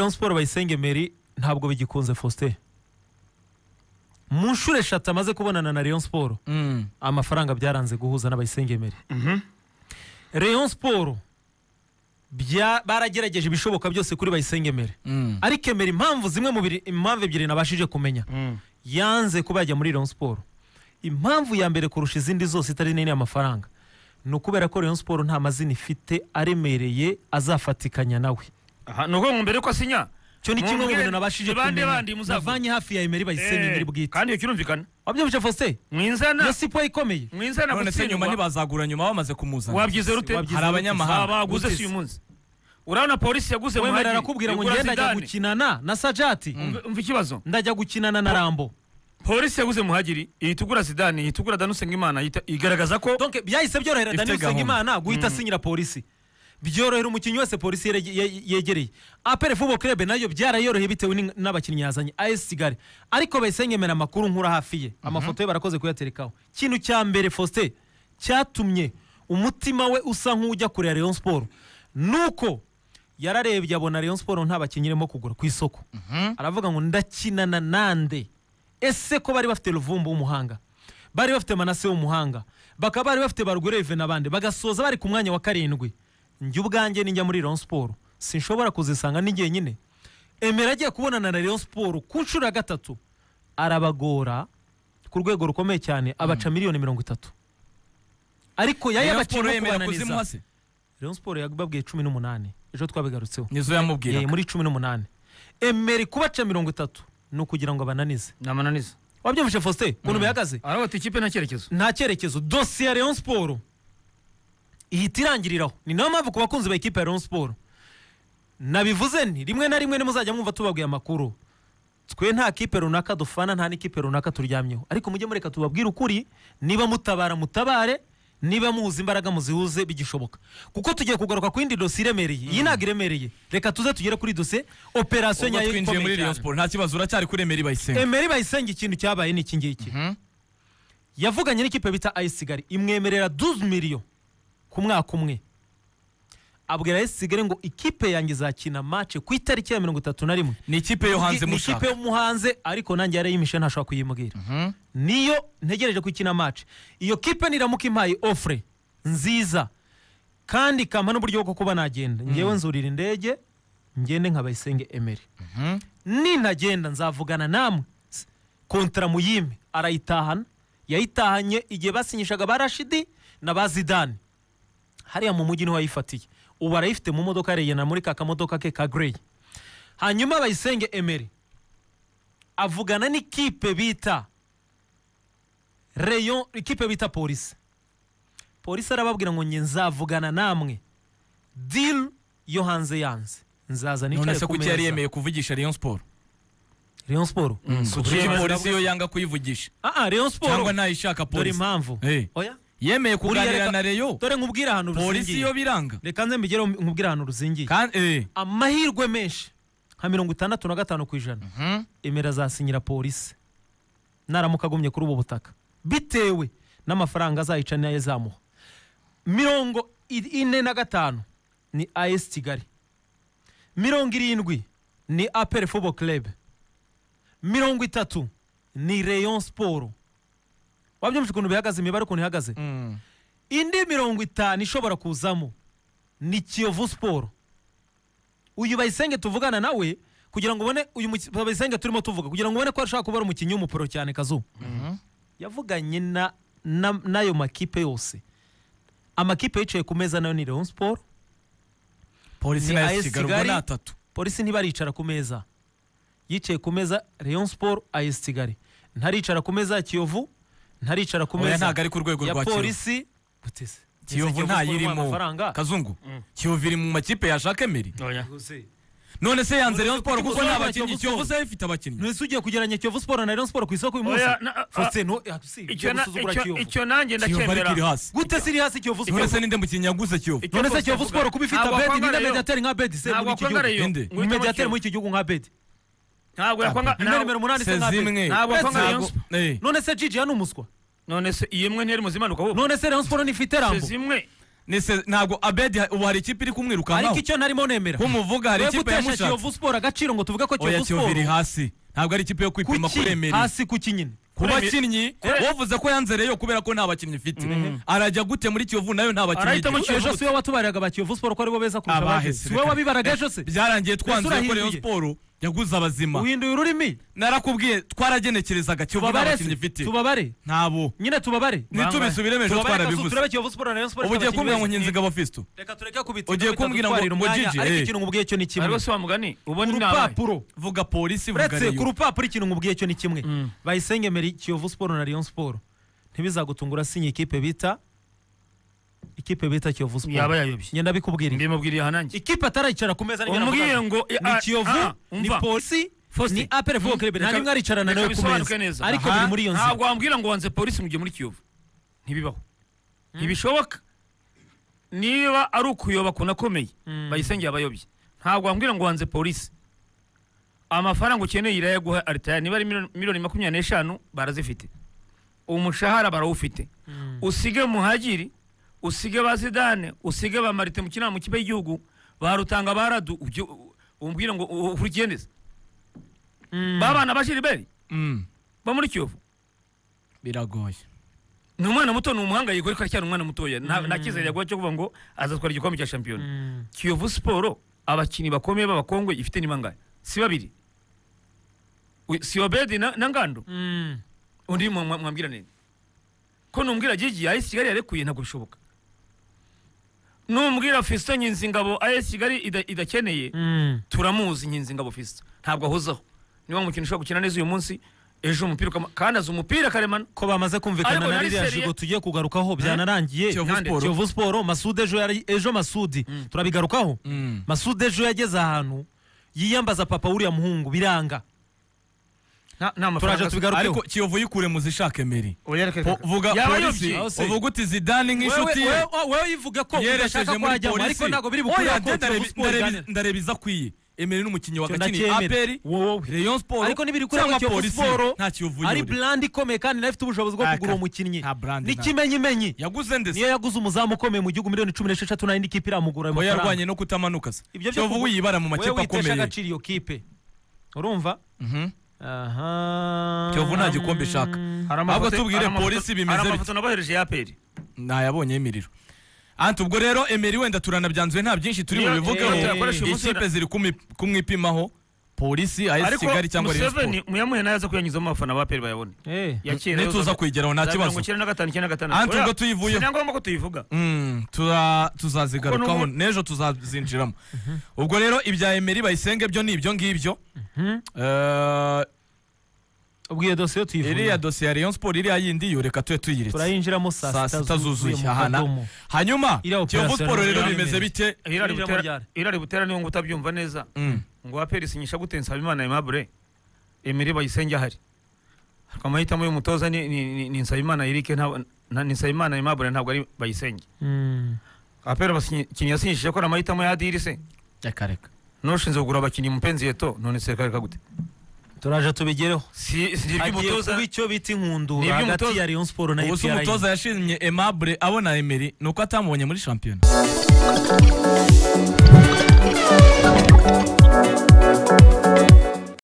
rayon siporo bayisenge meri ntabwo bigikunze faustin mu nshuro eshatu amaze kubonana na rayon siporo mm. amafaranga byaranze guhuza n'abayisenge meri mhm. rayon siporo baragerageje ibishoboka byose kuri bayisenge meri mm. ariko emera impamvu zimwe mu impamvu ebyiri nabashije kumenya mm. yanze kuba yajya muri rayon siporo impamvu ya mbere kurusha izindi zose itari nini amafaranga ni ukubera ko rayon siporo nta mazina ifite aremereye azafatikanya nawe aha nuko ngumbere ko sinya cyo ni kimwe mu bintu nabashije bande bandi muzavanye hafi ya Emery bayisenye nyiri eh, bwite kandi kirumvikana wabyumvise Faustin mwinzana yo sipo ikomeye mwinzana none se nyuma ntibazagura nyuma bamaze kumuzana wabyize rute hari abanyamahanga baguze si umunsi urabona polisi yaguze muhaji wemerera kubwira ngo ngenda ajya gukinana na Sajati mm. umva ikibazo ndajya gukinana na Rambo polisi yaguze muhagiri ihitugura zidani ihitugura danuse ngimana igaragaza ko donc byahise byorohera danuse guhita asinyira mm. polisi byorohera umukinnyi wese polisi yegereye apere vuba kerebe nayo byarayoroheye bitewe n'abakinnyi yazanye ayesi kigali ariko bahise nyemera amakuru nkura hafi ye mhm. amafoto ye barakoze kuyaterekaho ikintu cya mbere faustin cyatumye umutima we usa nk'ujya kureba leon siporo nuko yararebye abona leon siporo nta bakinnyi irimo kugura ku isoko mhm. aravuga ngo na nande ese ko bari bafite ruvumbu w'umuhanga bari bafite manase w'umuhanga bakaba bari bafite barugureve n'abandi bagasoza bari ku mwanya wa karindwi njye ubwanjye nijya muri Rayon siporo sinshobora kuzisanga n'igihe nyine emera agiye kubonana na Rayon siporo ku nshuro ya gatatu arabagora ku rwego rukomeye cyane abaca hmm. miliyoni mirongo itatu ariko yayabakiriye kubananiza Rayon siporo yababwiye cumi n'umunani ejo twabigarutseho nizo yamubwiraga muri cumi n'umunani emera kubaca mirongo itatu ni ukugira ngo abananize namananize wabyumvise faustin ukuntu bihagaze hmm. aravuga ikipe nta cyerekezo nta cyerekezo dosiye ya Rayon siporo ihita irangiriraho ni nayo mpamvu ku bakunzi ba ekipa ya Rayon siporo nabivuze ni rimwe na rimwe nimuzajya mwumva tubabwiye amakuru twe nta kipe runaka dufana nta n'ikipe runaka turyamyeho ariko mujye mureka tubabwire ukuri niba mutabara mutabare niba muhuza imbaraga muzihuze bigishoboka kuko tugiye kugaruka ku yindi dosiye iremereye iyi hmm. ntabwo iremereye reka tuze tugere kuri dosiye operasiyo nyayo ikomeye cyane nta kibazo uracyari kuri emeri bayisenge emeri bayisenge ikintu cyabaye ni iki ngiki hmm. yavuganye n'ikipe bita ayisigari imwemerera duzi miliyo ku mwaka umwe abwira Lesigare ngo ikipe yanjye izakina mace ku itariki ya mirongo itatu na rimwe ni ikipe yo hanze mushaka ni ikipe yo muhanze ariko nanjye yarayimishe ntashobora kuyimubwira mhm. niyo ntegereje kuyikina mace iyo kipe niramuka impaye ofure nziza kandi kampa n'uburyo bwo kuba nagenda mhm. ngewe nzurira indege ngende nka bayisenge emeri mhm. ninagenda nzavugana namwe kontara muyime arayitahana yayitahanye igihe basinyishaga ba rashidi na ba zidane hariya mu mujyi niho wayifatiye ubu arayifite mu modoka yarigena muri ka kamodoka ke ka gereyi hanyuma bayisenge emeri avugana n'ikipe bita reyo ikipe bita polisi polisi arababwira ngo njye nzavugana namwe diri yo hanze yanze nzaza nicare ku meza kuki yari yemeye kuvugisha reyo siporo reyo siporo mm. kuki polisi yo yanga kuyivugisha aha ah, reyo siporo cyangwa ntayishaka polisi dore impamvu oya yemeye kuganira na reyo dore nkubwire ahantu polisi yo biranga reka nze mbigereho nkubwire ahantu ruzingiye eh. amahirwe menshi nka mirongo itandatu na gatanu ku ijana mhm. emera azasinyira polisi naramuka agumye kuri ubu butaka bitewe n'amafaranga azayica nayo azamuha mirongo ine na gatanu ni ayesi kigali mirongo irindwi ni aperi fobo kerebe mirongo itatu ni reyo siporo wabyumvise ukuntu bihagaze imibare mm. ukuntu ihagaze indi mirongo itanu ishobora kuzamo ni kiyovu siporo uyu bayisenge tuvugana nawe kugira ngo ubone uyu bayisenge turimo tuvuga kugira ngo ubone ko ashobora kuba ari umukinnyi w'umuporo cyane kazuba mm-hmm. yavuganye n'ayo makipe yose amakipe yicaye ku meza nayo ni leon siporo polisi na esi kigali polisi ntibaricara ku meza yicaye ku meza leon siporo ayesi kigali ntaricara ku meza kiyovu ntaricara ku meza ntabwo ari ku rwego rwa polisi kiyovu ntayirimo kazungu mm. kiyovu iri mu makipe ya jacques none se yanze rayon siporo kuko nta bakinnyi kiyovu se ifite abakinnyi ntese ugiye kugeranya kiyovu siporo na rayon siporo ku isoko uyu munsi fose no eh, icyo nanjye ndacyemera gute se iri hasi kiyovu siporo none se ninde mukinnyi yaguze kiyovu none se kiyovu siporo kuba ifite abedi ninde mediateri nka bedi se muri iki gihugu ninde mediateri muri iki gihugu nka bedi ntabwo yakwanga ntabwo yakwanga rayon none se jiji ni umuswa none se iyi imwe ntiyari muzima nuko none se rayon sport ntifite rambo ntabwo abedi ubu hari ikipe iri kumwirukankaho ariko icyo narimo nemera ko muvuga hari ikipe yamushatse kiyovu siporo agaciro ngo tuvuge ko kiyovu siporo oya hasi ntabwo ari ikipe yo kwipima kuremera hasi ku kinyine ku bakinnyi uvuze ko yanze reyo kubera ko nta bakinnyi ifite arajya gute muri kiyovu nayo nta bakinnyi ifite ejo si we watubariraga ba kiyovu siporo ko aribo beza kurusha abahese si we wabibaraga ejo se byarangiye twanze ko reyo siporo yaguze abazima uhinduye ururimi narakubwiye twaragenekerezaga kiyovu nta bakinnyi ifite tubabare ntabo nyine tubabare nitubisubiremo ejo twarabivuze ubu ugiye kumbwira ngo nkinzi ingabo reka tureke kubitsinda ugiye kumbwira ngo ngo jiji ariko eh. ikintu nkubwiye cyo ni kimwe aribo si wa mugani ubona urupapuro vuga polisi vuga uretse ku rupapuro ikintu nkubwiye cyo ni kimwe mm. bayisenge meri kiyovu siporo na riyo siporo ntibizagutungura sinye ikipe bita ikipe bita kiyovu siporo yaba yayobye ngenda bikubwira mbimubwiriye hanange ikipe atarayicara ku meza umubwiye ngo ni ah, kiyovu ah, ni polisi ni apere vokere mm. nta nimwe aricarana nawe ku meza ariko biri muri iyo nzira ntabwo wambwira ngo wanze polisi mujye muri kiyovu ntibibaho ntibishoboka niba ari ukuyoba kunakomeye mm. bayisengeye abayobye ntabwo wambwira ngo wanze polisi amafaranga ukeneye irayaguha aritaya niba ari miliyoni makumyabiri n'eshanu barazifite umushahara barawufite mm. usige muhagiri usige ba zidane usige ba marite mu kinama mu kipe y'igihugu barutanga baradu umbwire ngo urugendeze hmm. babana ba Gilbert hmm. bo muri Kiyovu biragoye ni umwana muto ni umuhanga yigore ko cyane umwana mutoya nta kizere hmm. yaguha cyo kuvuga ngo azatwara igikombe cya shampiyona Kiyovu siporo abakinnyi bakomeye b'abakongwe ifite n'ibangaya si babiri si obedi na ngando undi mwambwira nini ko numbwira gigi yayisigari yarekuye ntabwo bishoboka numbwira fisito nyinzingabo ayesi kigali idakeneye hmm. turamuzi nyinzingabo fisito ntabwo ahuzaho niba umukino ushobora gukina neza uyu munsi ejo umupira kandi azi umupira karemano ko bamaze kumvikana na ririya jigo tugiye kugarukaho hmm? byanarangiye kiyovu siporo masude ejo ejo masudi hmm. turabigarukaho masude ejo yageze ahantu yiyambaza papa wuriya muhungu biranga turaje tubigaruke ko kiyovu yikure mu zishaka emeri vuga polisi uvuga uti zidane nk'inshuti ye wowe yivuga ko yerekeje muri polisi ndareba izo akwiye emeri n'umukinnyi wagakiniye aperi rayon sport ariko nibirikure ko kiyovu sport nta kiyovu ari brand ikomeye kandi nayo ifite ubushobozi bwo kugura uwo mukinnyi n'ikimenyimenyi yaguze ndetse niyo yaguze umuzamu ukomeye mu gihugu miliyoni cumi n'esheshatu n'ayindi kipe iramugura ayo mafaranga yarwanye no kutamanuka se kiyovu wiyibara mu makipe akomeye wowe witesha agaciro iyo kipe urumva kiyovu nta gikombe ishaka mm. ahubwo tubwire polisi bimeze hari amafoto nabohereje ya peri ntayabonye imiriro anti ubwo rero emeri wenda turanabyanzuye nta byinshi turi bubivugeho ikipe ziri kumwipimaho polisi aho kigali cyangwa reyo siporo muyamuhe nayo aza kuyanyuzamo abafana ba peri bayabona eh. nituza kwigeraho nta kibazo anti ubwo tuyivuyeho ni ngombwa ko tuyivuga hmm, tuzazigarukaho n'ejo tuzazinjiramo ubwo rero ibya emeri bayisenge byo ni ibyo ngibyo mhm. eh, ubwo iyo dosiye tuyivuye iriya dosiye ya rayon sport iriya yindi yo reka tube tuyiretse turayinjiramo saa sita zuzuye ahana hanyuma kiyovu sport rero bimeze bite irari butera niyo ngo utabyumva neza hmm. ngo wa perisi nyisha gute nsabimana aimable emeri bayisenge ahari ariko amahitamo y'umutoza ni, ni, ni nsabimana erike ni nsabimana aimable ntabwo ari bayisenge mm. apero yasinyishije ko ari amahitamo ya diri se akareka n'ushinzwe kugura abakinnyi mupenzi yeto none se kareka gute turaje tubigereho si umutoza kuba icyo bita inkundura hagati ya Rayon Sport na EPR umutoza yashimye Aimable abona Emery nuko atamubonye muri shampiyona